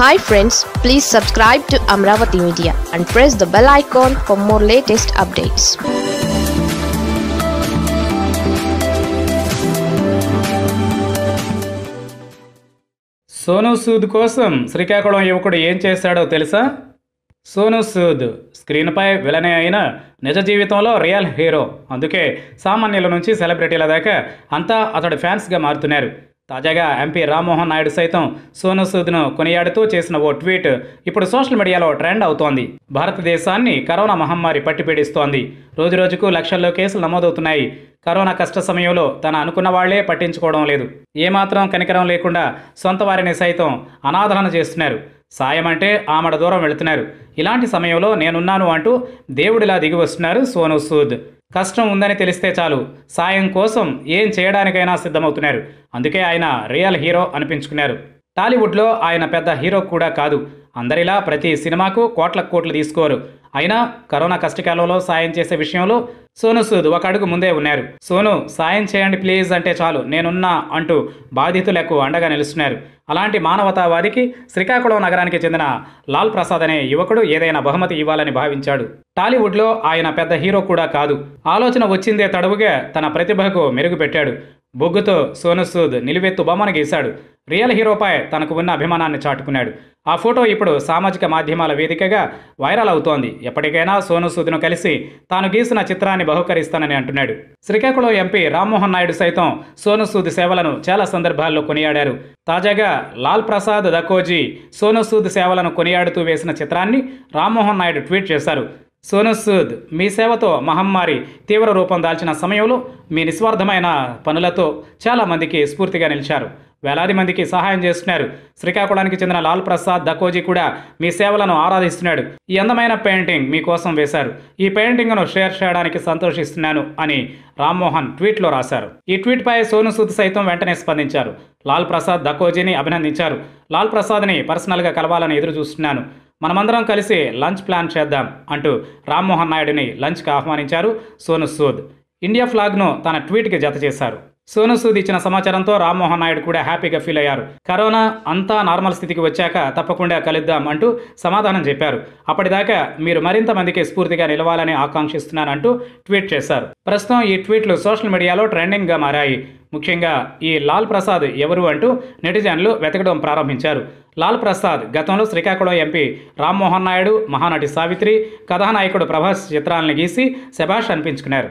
hi friends please subscribe to Amaravati media and press the bell icon for more latest updates Sonu Sood కోసం శ్రీకాకుళం యువకుడు ఏం చేశాడో తెలుసా సోను సూద్ స్క్రీన్పై విలనే అయిన నిజ జీవితంలో రియల్ హీరో అందుకే సామాన్యుల నుంచి సెలబ్రిటీల దాకా అంతా అతడు ఫ్యాన్స్గా మారుతున్నారు తాజాగా ఎంపీ రామ్మోహన్ నాయుడు సైతం సోను కొనియాడుతూ చేసిన ఓ ట్వీట్ ఇప్పుడు సోషల్ మీడియాలో ట్రెండ్ అవుతోంది భారతదేశాన్ని కరోనా మహమ్మారి పట్టిపీడిస్తోంది రోజురోజుకు లక్షల్లో కేసులు నమోదవుతున్నాయి కరోనా కష్ట సమయంలో తన అనుకున్న వాళ్లే పట్టించుకోవడం లేదు ఏమాత్రం కనికరం లేకుండా సొంత వారిని సైతం అనాదరణ చేస్తున్నారు సాయం అంటే ఆమడ దూరం వెళుతున్నారు ఇలాంటి సమయంలో నేనున్నాను అంటూ దేవుడిలా దిగి వస్తున్నారు సోనూసూద్ కష్టం ఉందని తెలిస్తే చాలు సాయం కోసం ఏం చేయడానికైనా సిద్ధమవుతున్నారు అందుకే ఆయన రియల్ హీరో అనిపించుకున్నారు టాలీవుడ్లో ఆయన పెద్ద హీరో కూడా కాదు అందరిలా ప్రతి సినిమాకు కోట్ల కోట్లు తీసుకోరు అయినా కరోనా కష్టకాలంలో సాయం చేసే విషయంలో సోను సూద్ ఒక అడుగు ముందే ఉన్నారు సోను సాయం చేయండి ప్లీజ్ అంటే చాలు నేనున్నా అంటూ బాధితులకు అండగా నిలుస్తున్నారు అలాంటి మానవతావాదికి శ్రీకాకుళం నగరానికి చెందిన లాల్ ప్రసాద్ అనే యువకుడు ఏదైనా బహుమతి ఇవ్వాలని భావించాడు టాలీవుడ్లో ఆయన పెద్ద హీరో కూడా కాదు ఆలోచన వచ్చిందే తడవుగా తన ప్రతిభకు మెరుగుపెట్టాడు బొగ్గుతో సోను సూద్ నిలువెత్తు బొమ్మను గీశాడు రియల్ హీరోపై తనకు ఉన్న అభిమానాన్ని చాటుకున్నాడు ఆ ఫోటో ఇప్పుడు సామాజిక మాధ్యమాల వేదికగా వైరల్ అవుతోంది ఎప్పటికైనా సోను సూద్ను కలిసి తాను గీసిన చిత్రాన్ని బహుకరిస్తానని అంటున్నాడు శ్రీకాకుళం ఎంపీ రామ్మోహన్ నాయుడు సైతం సోను సూద్ సేవలను చాలా సందర్భాల్లో కొనియాడారు తాజాగా లాల్ ప్రసాద్ దకోజీ సోను సూద్ సేవలను కొనియాడుతూ వేసిన చిత్రాన్ని రామ్మోహన్ నాయుడు ట్వీట్ చేశారు సోను సూద్ మీ సేవతో మహమ్మారి తీవ్ర రూపం దాల్చిన సమయంలో మీ నిస్వార్థమైన పనులతో చాలామందికి స్ఫూర్తిగా నిలిచారు వేలాది మందికి సహాయం చేస్తున్నారు శ్రీకాకుళానికి చెందిన లాల్ ప్రసాద్ దకోజీ కూడా మీ సేవలను ఆరాధిస్తున్నాడు ఈ అందమైన పెయింటింగ్ మీకోసం వేశారు ఈ పెయింటింగ్ను షేర్ చేయడానికి సంతోషిస్తున్నాను అని రామ్మోహన్ ట్వీట్లో రాశారు ఈ ట్వీట్పై సోను సూద్ సైతం వెంటనే స్పందించారు లాల్ ప్రసాద్ దకోజీని అభినందించారు లాల్ ప్రసాద్ని పర్సనల్గా కలవాలని ఎదురు చూస్తున్నాను మనమందరం కలిసి లంచ్ ప్లాన్ చేద్దాం అంటూ రామ్మోహన్ నాయుడిని లంచ్కి ఆహ్వానించారు సోను సూద్ ఇండియా ఫ్లాగ్ను తన ట్వీట్కి జత చేశారు సోను సూద్ ఇచ్చిన సమాచారంతో రామ్మోహన్ నాయుడు కూడా హ్యాపీగా ఫీల్ అయ్యారు కరోనా అంతా నార్మల్ స్థితికి వచ్చాక తప్పకుండా కలుద్దాం అంటూ సమాధానం చెప్పారు అప్పటిదాకా మీరు మరింత మందికి స్ఫూర్తిగా నిలవాలని ఆకాంక్షిస్తున్నానంటూ ట్వీట్ చేశారు ప్రస్తుతం ఈ ట్వీట్లు సోషల్ మీడియాలో ట్రెండింగ్గా మారాయి ముఖ్యంగా ఈ లాల్ ప్రసాద్ ఎవరు అంటూ నెటిజన్లు వెతకడం ప్రారంభించారు లాల్ ప్రసాద్ గతంలో శ్రీకాకుళం ఎంపీ రామ్మోహన్ నాయుడు మహానటి సావిత్రి కథానాయకుడు ప్రభాస్ చిత్రాలను గీసి శభాష్ అనిపించుకున్నారు